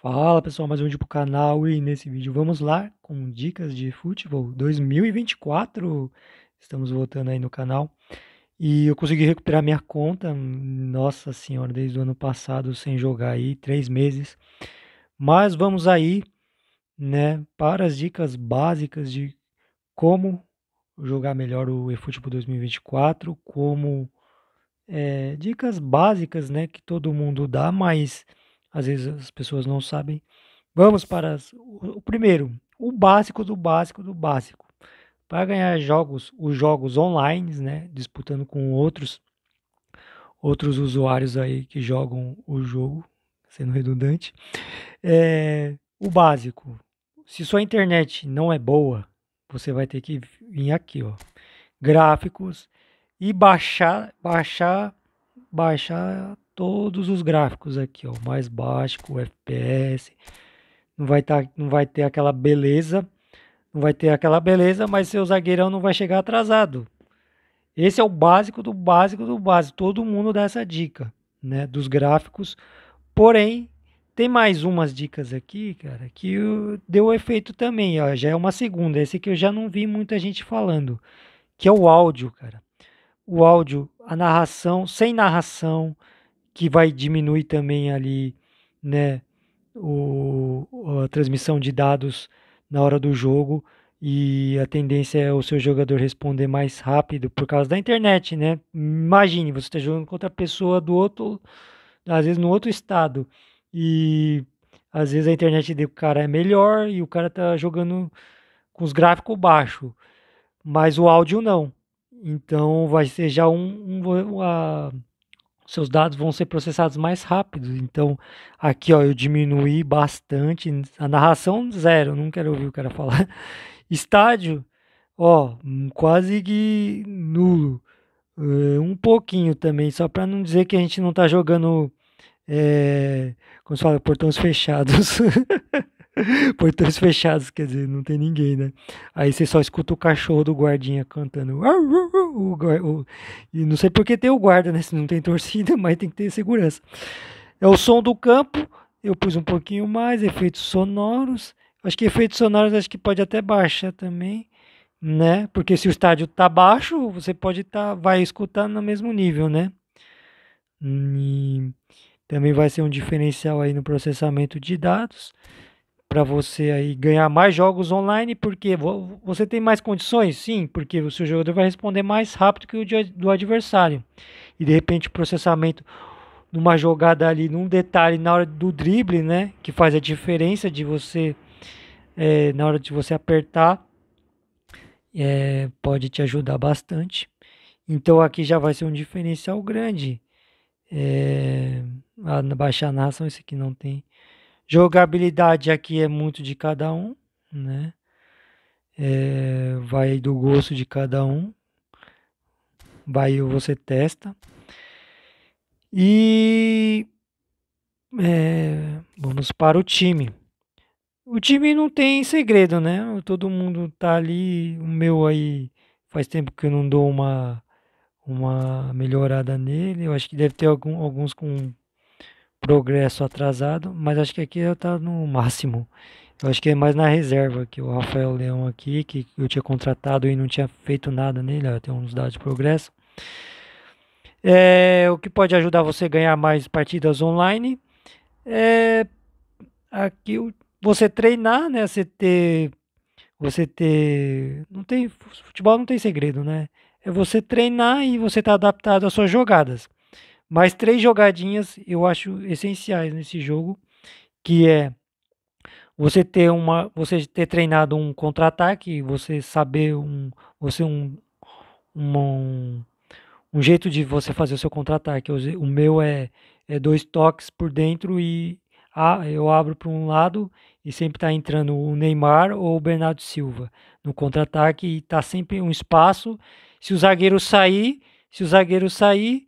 Fala pessoal, mais um vídeo pro canal e nesse vídeo vamos lá com dicas de futebol 2024. Estamos voltando aí no canal e eu consegui recuperar minha conta, nossa senhora, desde o ano passado sem jogar aí, três meses. Mas vamos aí, né, para as dicas básicas de como jogar melhor o eFootball 2024, como é, dicas básicas, né, que todo mundo dá, mas às vezes as pessoas não sabem. Vamos para as, o, primeiro, o básico do básico do básico. Para ganhar jogos, os jogos online, né, disputando com outros outros usuários aí que jogam o jogo, sendo redundante. É, o básico, se sua internet não é boa, você vai ter que vir aqui, ó, gráficos e baixar baixar baixar todos os gráficos aqui, ó, mais baixo, com FPS. Não vai, tá, não vai ter aquela beleza, não vai ter aquela beleza, mas seu zagueirão não vai chegar atrasado. Esse é o básico do básico do básico. Todo mundo dá essa dica, né, dos gráficos. Porém, tem mais umas dicas aqui, cara, que deu efeito também, ó, já é uma segunda, esse que eu já não vi muita gente falando, que é o áudio, cara o áudio, a narração, sem narração, que vai diminuir também ali, né, o, a transmissão de dados na hora do jogo e a tendência é o seu jogador responder mais rápido por causa da internet, né? Imagine, você está jogando contra a pessoa do outro, às vezes no outro estado e às vezes a internet do cara é melhor e o cara tá jogando com os gráficos baixo, mas o áudio não. Então vai ser já um, um seus dados vão ser processados mais rápido. Então aqui ó, eu diminui bastante a narração zero, não quero ouvir o cara falar. Estádio, ó, hum, quase que nulo. Eh, um pouquinho também, só para não dizer que a gente não está jogando, é, como se fala, portões fechados. Portões fechados, quer dizer, não tem ninguém, né? Aí você só escuta o cachorro do guardinha cantando. O, o, e não sei porque tem o guarda, né? Se não tem torcida, mas tem que ter segurança. É o som do campo. Eu pus um pouquinho mais, efeitos sonoros. Acho que efeitos sonoros acho que pode até baixar também, né? Porque se o estádio tá baixo, você pode tá, vai escutar no mesmo nível, né? Hum, e também vai ser um diferencial aí no processamento de dados para você aí ganhar mais jogos online, porque você tem mais condições? Sim, porque o seu jogador vai responder mais rápido que o do adversário. E de repente o processamento numa jogada ali, num detalhe na hora do drible, né, que faz a diferença de você é, na hora de você apertar, é, pode te ajudar bastante. Então aqui já vai ser um diferencial grande. É, a, baixar a narração, esse aqui não tem Jogabilidade aqui é muito de cada um, né? É, vai do gosto de cada um. Vai você testa. E é, vamos para o time. O time não tem segredo, né? Todo mundo tá ali. O meu aí faz tempo que eu não dou uma uma melhorada nele. Eu acho que deve ter algum, alguns com progresso atrasado, mas acho que aqui ele tá no máximo. Eu acho que é mais na reserva que o Rafael Leão aqui, que eu tinha contratado e não tinha feito nada nele, tem uns dados de progresso. É, o que pode ajudar você a ganhar mais partidas online é aqui você treinar, né? Você ter, você ter, não tem futebol não tem segredo, né? É você treinar e você tá adaptado às suas jogadas. Mas três jogadinhas eu acho essenciais nesse jogo, que é você ter uma, você ter treinado um contra-ataque, você saber um, você um, um, um jeito de você fazer o seu contra-ataque. O meu é, é dois toques por dentro e a eu abro para um lado e sempre está entrando o Neymar ou o Bernardo Silva no contra-ataque e está sempre um espaço. Se o zagueiro sair, se o zagueiro sair,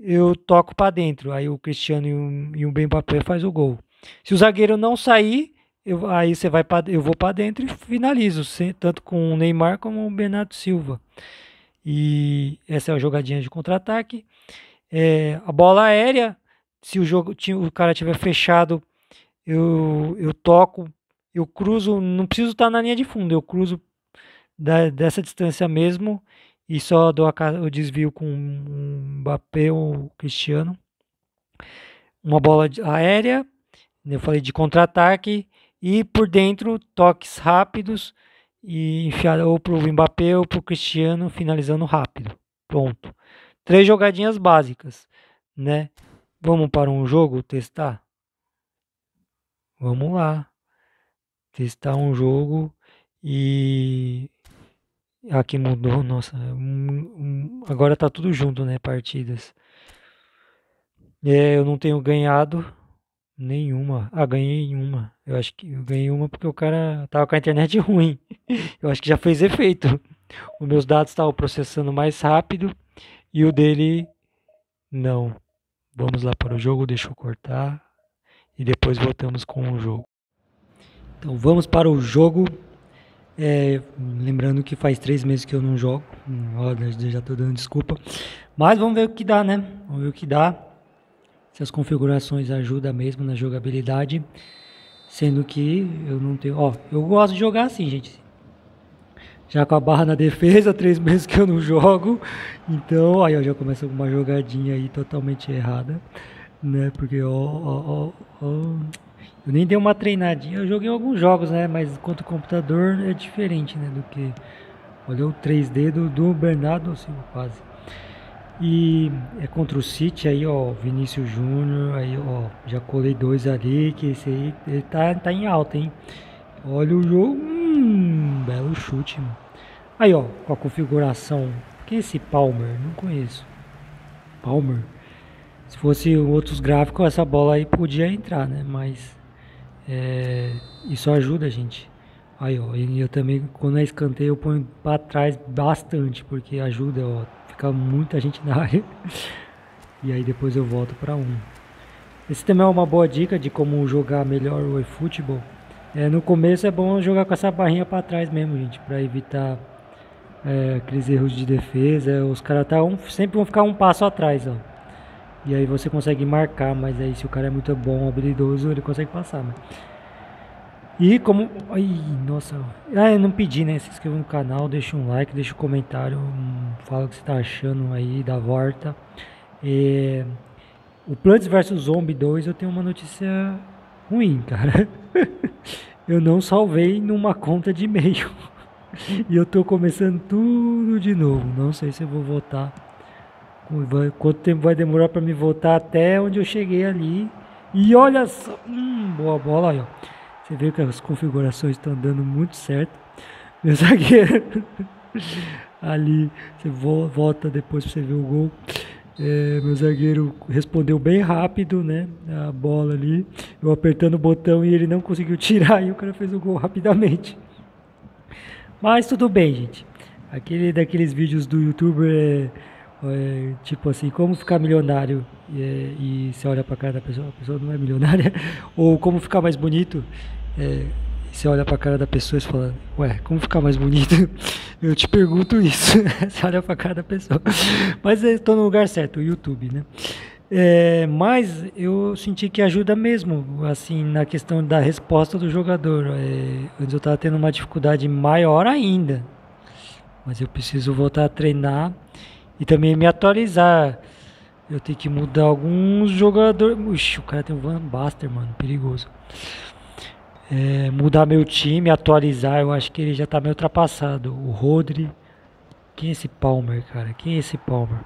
eu toco para dentro. Aí o Cristiano e o, e o Ben Papé faz o gol. Se o zagueiro não sair, eu, aí você vai pra, eu vou para dentro e finalizo, tanto com o Neymar como o Bernardo Silva. E essa é a jogadinha de contra-ataque. É, a bola aérea, se o jogo o cara tiver fechado, eu, eu toco, eu cruzo, não preciso estar tá na linha de fundo, eu cruzo da, dessa distância mesmo e só dou o desvio com um Mbappé ou um Cristiano. Uma bola aérea, né, eu falei de contra-ataque, e por dentro toques rápidos e enfiada ou para o Mbappé ou para o Cristiano finalizando rápido. Pronto. Três jogadinhas básicas, né? Vamos para um jogo testar? Vamos lá. Testar um jogo e Aqui mudou, nossa. Um, um, agora tá tudo junto, né? Partidas. É, eu não tenho ganhado nenhuma. Ah, ganhei uma. Eu acho que eu ganhei uma porque o cara tava com a internet ruim. Eu acho que já fez efeito. Os meus dados estavam processando mais rápido e o dele não. Vamos lá para o jogo, deixa eu cortar e depois voltamos com o jogo. Então vamos para o jogo. É, lembrando que faz três meses que eu não jogo. já estou dando desculpa. Mas vamos ver o que dá, né? Vamos ver o que dá. Se as configurações ajudam mesmo na jogabilidade. Sendo que eu não tenho. Ó, eu gosto de jogar assim, gente. Já com a barra na defesa, três meses que eu não jogo. Então, aí eu já começo uma jogadinha aí totalmente errada. Né? Porque, ó, ó, ó, ó eu nem dei uma treinadinha, eu joguei alguns jogos, né? Mas quanto computador é diferente, né? Do que. Olha o 3D do, do Bernardo Silva, quase. E é contra o City aí, ó, Vinícius Júnior, aí, ó, já colei dois ali, que esse aí ele tá, tá em alta, hein? Olha o jogo, hum, belo chute, mano. Aí, ó, com a configuração, que é esse Palmer? Não conheço. Palmer? Se fosse outros gráficos, essa bola aí podia entrar, né? Mas é, isso ajuda a gente. Aí, ó, e eu também, quando é escanteio, eu ponho para trás bastante, porque ajuda, ó, fica muita gente na área. e aí depois eu volto para um. Esse também é uma boa dica de como jogar melhor o eFootball. É, no começo é bom jogar com essa barrinha para trás mesmo, gente, para evitar é, aqueles erros de defesa. Os caras tá um, sempre vão ficar um passo atrás, ó. E aí você consegue marcar, mas aí se o cara é muito bom, habilidoso, ele consegue passar, né? E como. Ai, nossa. Ah, eu não pedi, né? Se inscreva no canal, deixa um like, deixa um comentário, hum, fala o que você tá achando aí da volta. É, o Plants vs Zombie 2 eu tenho uma notícia ruim, cara. eu não salvei numa conta de e-mail. e eu tô começando tudo de novo. Não sei se eu vou voltar Quanto tempo vai demorar para me voltar até onde eu cheguei ali? E olha só, hum, boa bola aí, ó. Você vê que as configurações estão dando muito certo. Meu zagueiro ali, você volta depois para você ver o gol. É, meu zagueiro respondeu bem rápido, né? A bola ali, eu apertando o botão e ele não conseguiu tirar e o cara fez o gol rapidamente. Mas tudo bem, gente. Aquele daqueles vídeos do youtuber é é, tipo assim, como ficar milionário é, e você olha para cara da pessoa, a pessoa não é milionária, ou como ficar mais bonito, é, e você olha para cara da pessoa e fala, ué, como ficar mais bonito? Eu te pergunto isso, você olha para cara da pessoa. Mas eu estou no lugar certo, o YouTube, né? É, mas eu senti que ajuda mesmo, assim, na questão da resposta do jogador. É, antes eu estava tendo uma dificuldade maior ainda, mas eu preciso voltar a treinar e também me atualizar. Eu tenho que mudar alguns jogadores. Ixi, o cara tem um Van Baster, mano. Perigoso. É, mudar meu time, atualizar. Eu acho que ele já tá meio ultrapassado. O Rodri. Quem é esse Palmer, cara? Quem é esse Palmer?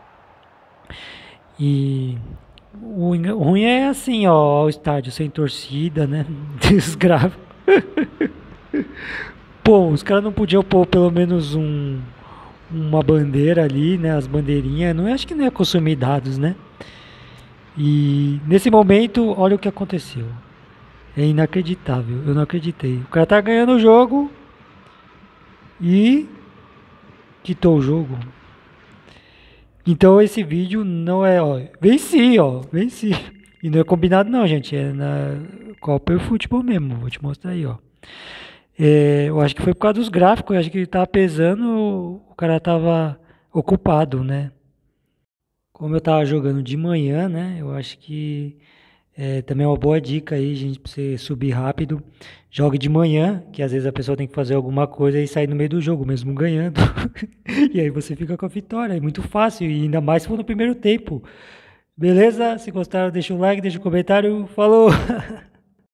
E o ruim é assim, ó, o estádio sem torcida, né? Desgrava. Pô, os caras não podiam pôr pelo menos um uma bandeira ali, né? As bandeirinhas, não é, acho que não é consumir dados, né? E nesse momento, olha o que aconteceu. É inacreditável, eu não acreditei. O cara tá ganhando o jogo e quitou o jogo. Então esse vídeo não é, ó, venci, ó, venci. E não é combinado não, gente, é na Copa e Futebol mesmo, vou te mostrar aí, ó. É, eu acho que foi por causa dos gráficos, eu acho que ele estava pesando, o cara estava ocupado, né? Como eu estava jogando de manhã, né? Eu acho que é, também é uma boa dica aí, gente, para você subir rápido. Jogue de manhã, que às vezes a pessoa tem que fazer alguma coisa e sair no meio do jogo, mesmo ganhando. e aí você fica com a vitória. É muito fácil, e ainda mais se for no primeiro tempo. Beleza? Se gostaram, deixa o like, deixa o comentário. Falou!